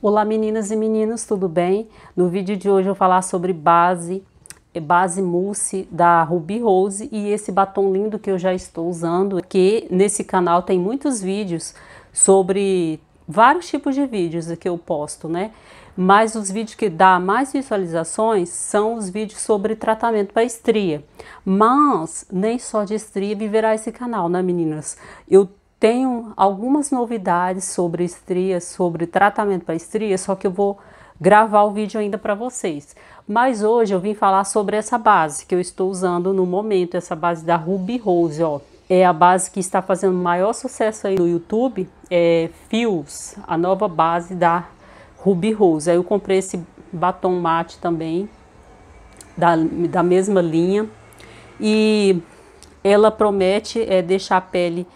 Olá meninas e meninos, tudo bem? No vídeo de hoje eu vou falar sobre base, eh, base mousse da Ruby Rose e esse batom lindo que eu já estou usando, que nesse canal tem muitos vídeos sobre vários tipos de vídeos que eu posto, né? Mas os vídeos que dá mais visualizações são os vídeos sobre tratamento para estria. Mas nem só de estria viverá esse canal, né, meninas? Eu tenho algumas novidades sobre estria, sobre tratamento para estria, só que eu vou gravar o vídeo ainda para vocês. Mas hoje eu vim falar sobre essa base que eu estou usando no momento, essa base da Ruby Rose, ó. É a base que está fazendo maior sucesso aí no YouTube, é Fios, a nova base da Ruby Rose. Aí eu comprei esse batom mate também, da, da mesma linha. E ela promete é, deixar a pele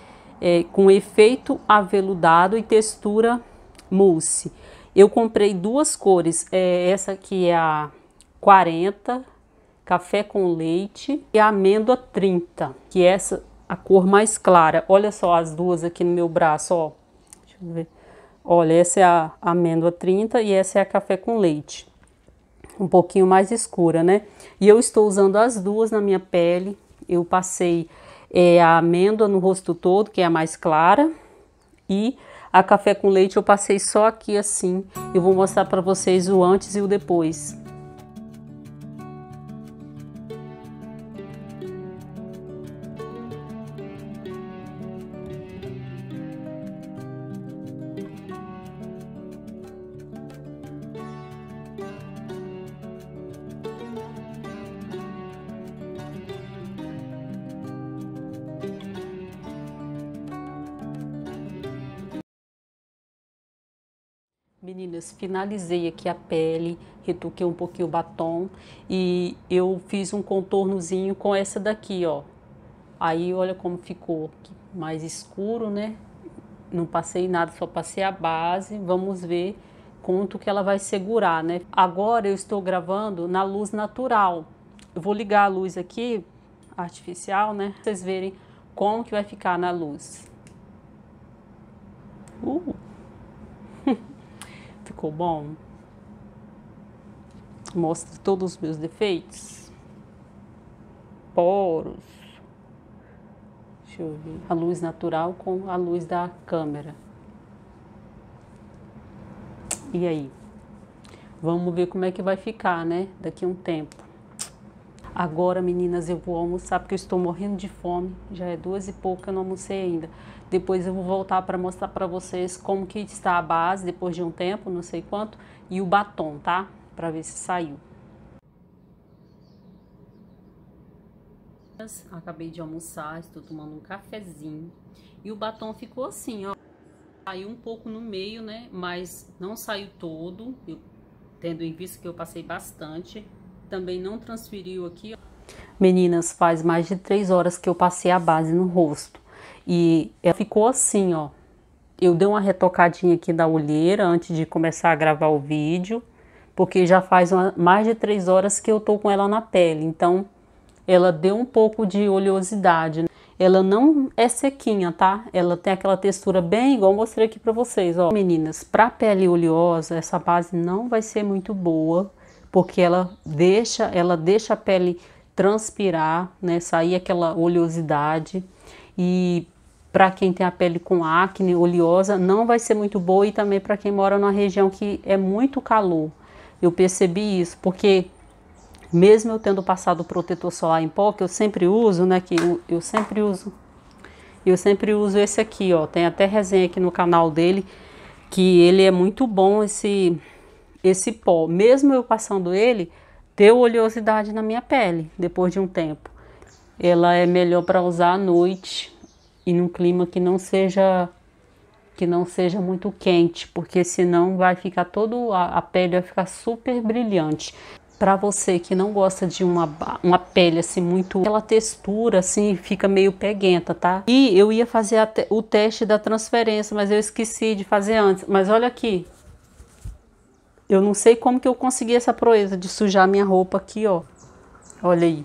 é, com efeito aveludado e textura mousse. Eu comprei duas cores, é, essa aqui é a 40, café com leite e a amêndoa 30, que é essa a cor mais clara. Olha só as duas aqui no meu braço, ó. Deixa eu ver. Olha, essa é a amêndoa 30 e essa é a café com leite. Um pouquinho mais escura, né? E eu estou usando as duas na minha pele. Eu passei é a amêndoa no rosto todo, que é a mais clara, e a café com leite eu passei só aqui assim. Eu vou mostrar para vocês o antes e o depois. Meninas, finalizei aqui a pele, retoquei um pouquinho o batom e eu fiz um contornozinho com essa daqui, ó. Aí olha como ficou, mais escuro, né? Não passei nada, só passei a base. Vamos ver quanto que ela vai segurar, né? Agora eu estou gravando na luz natural. Eu vou ligar a luz aqui, artificial, né? Pra vocês verem como que vai ficar na luz. Uh! ficou bom? Mostre todos os meus defeitos. Poros. Deixa eu ver. A luz natural com a luz da câmera. E aí? Vamos ver como é que vai ficar, né? Daqui a um tempo. Agora, meninas, eu vou almoçar porque eu estou morrendo de fome. Já é duas e pouco, eu não almocei ainda. Depois eu vou voltar para mostrar para vocês como que está a base depois de um tempo, não sei quanto, e o batom, tá? Para ver se saiu. Acabei de almoçar, estou tomando um cafezinho. E o batom ficou assim, ó. Saiu um pouco no meio, né? Mas não saiu todo, eu, tendo em vista que eu passei bastante também não transferiu aqui. Meninas, faz mais de três horas que eu passei a base no rosto. E ela ficou assim, ó. Eu dei uma retocadinha aqui da olheira antes de começar a gravar o vídeo, porque já faz uma, mais de três horas que eu tô com ela na pele. Então, ela deu um pouco de oleosidade. Né? Ela não é sequinha, tá? Ela tem aquela textura bem igual mostrei aqui pra vocês, ó. Meninas, pra pele oleosa, essa base não vai ser muito boa porque ela deixa, ela deixa a pele transpirar, né, sair aquela oleosidade e para quem tem a pele com acne oleosa não vai ser muito boa e também para quem mora numa região que é muito calor. Eu percebi isso porque mesmo eu tendo passado protetor solar em pó que eu sempre uso, né, que eu, eu sempre uso. Eu sempre uso esse aqui, ó, tem até resenha aqui no canal dele que ele é muito bom esse esse pó, mesmo eu passando ele, deu oleosidade na minha pele depois de um tempo. Ela é melhor para usar à noite e num clima que não seja que não seja muito quente, porque senão vai ficar todo a, a pele vai ficar super brilhante. Para você que não gosta de uma, uma pele assim muito, aquela textura assim fica meio peguenta, tá? E eu ia fazer te, o teste da transferência, mas eu esqueci de fazer antes. Mas olha aqui, eu não sei como que eu consegui essa proeza de sujar minha roupa aqui, ó. Olha aí.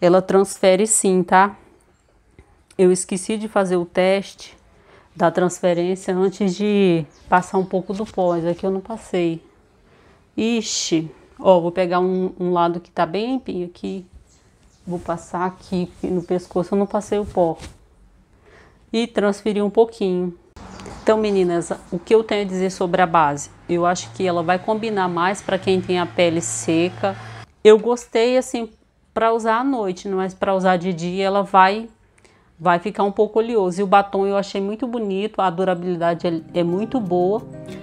Ela transfere sim, tá? Eu esqueci de fazer o teste da transferência antes de passar um pouco do pó, mas Aqui é eu não passei. Ixi. Ó, vou pegar um, um lado que tá bem limpinho aqui. Vou passar aqui no pescoço. Eu não passei o pó. E transferir um pouquinho. Então, meninas, o que eu tenho a dizer sobre a base? Eu acho que ela vai combinar mais para quem tem a pele seca. Eu gostei assim para usar à noite, mas é para usar de dia ela vai vai ficar um pouco oleoso. E o batom eu achei muito bonito, a durabilidade é, é muito boa.